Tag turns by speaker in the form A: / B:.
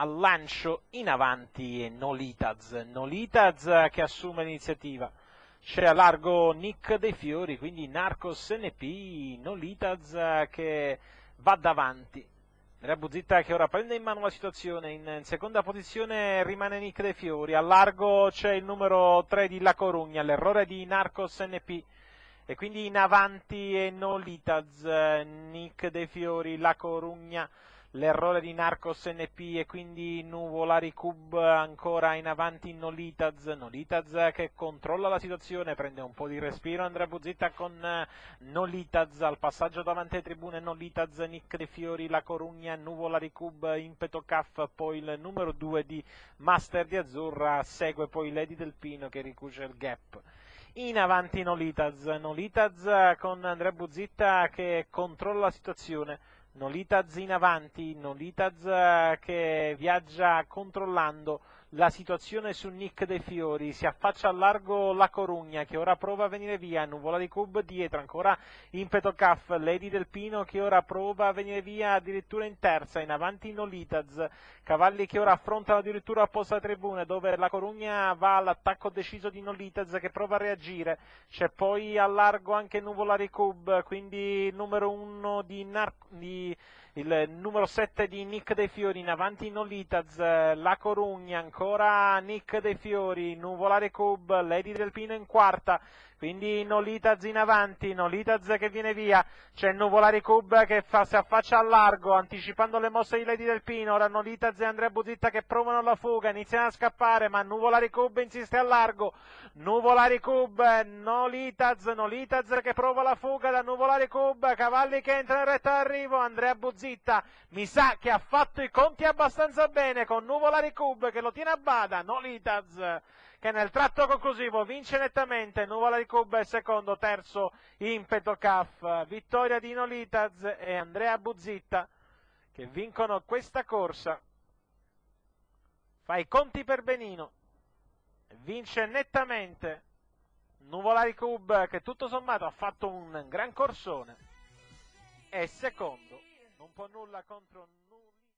A: al lancio in avanti Nolitaz, Nolitaz che assume l'iniziativa, c'è a largo Nick dei Fiori, quindi Narcos NP, Nolitaz che va davanti. Rabuzzitta che ora prende in mano la situazione, in, seconda posizione rimane Nick dei Fiori, a largo c'è il numero 3 di La Corugna, l'errore di Narcos NP e quindi in avanti Nolitaz, Nick dei Fiori, La Corugna l'errore di Narcos NP e quindi Nuvolari Cub ancora in avanti Nolitaz, Nolitaz che controlla la situazione, prende un po' di respiro Andrea Buzitta con eh, Nolitaz al passaggio davanti alle tribune Nolitaz, Nick De Fiori, La Corugna, Nuvolari Cub, Impeto Caff, poi il numero 2 di Master di Azzurra, segue poi Lady Del Pino che ricuce il gap in avanti Nolitaz, Nolitaz con Andrea Buzzitta che controlla la situazione Nolitaz in avanti, Nolitaz eh, che viaggia controllando la situazione su Nick De Fiori, si affaccia al largo la Corugna che ora prova a venire via, Nuvola di Cub dietro, ancora Impeto Caff, Lady Del Pino che ora prova a venire via addirittura in terza, in avanti Nolitaz, Cavalli che ora affrontano addirittura apposta la tribuna dove la Corugna va all'attacco deciso di Nolitaz che prova a reagire, c'è poi a largo anche Nuvola di Cub, quindi numero uno di, Nar- di il numero 7 di Nick De Fiori, in avanti Nolitaz, La Corugna, ancora Nick De Fiori, Nuvolare Cub, Lady Delpino in quarta, quindi Nolitaz in avanti, Nolitaz che viene via, c'è Nuvolari Cub che fa, si affaccia al largo, anticipando le mosse di Lady Del Pino, ora Nolitaz e Andrea Buzitta che provano la fuga, iniziano a scappare, ma Nuvolari Cub insiste al largo, Nuvolari Cub, Nolitaz, Nolitaz che prova la fuga da Nuvolari Cub, Cavalli che entra in retta d'arrivo, Andrea Buzitta, mi sa che ha fatto i conti abbastanza bene con Nuvolari Cub che lo tiene a bada, Nolitaz che nel tratto conclusivo vince nettamente Nuvola di Cuba e secondo, terzo Impeto Caf, vittoria di Nolitaz e Andrea Buzzitta che vincono questa corsa. Fai i conti per Benino, vince nettamente Nuvolari Cuba che tutto sommato ha fatto un gran corsone e secondo non può nulla contro nulla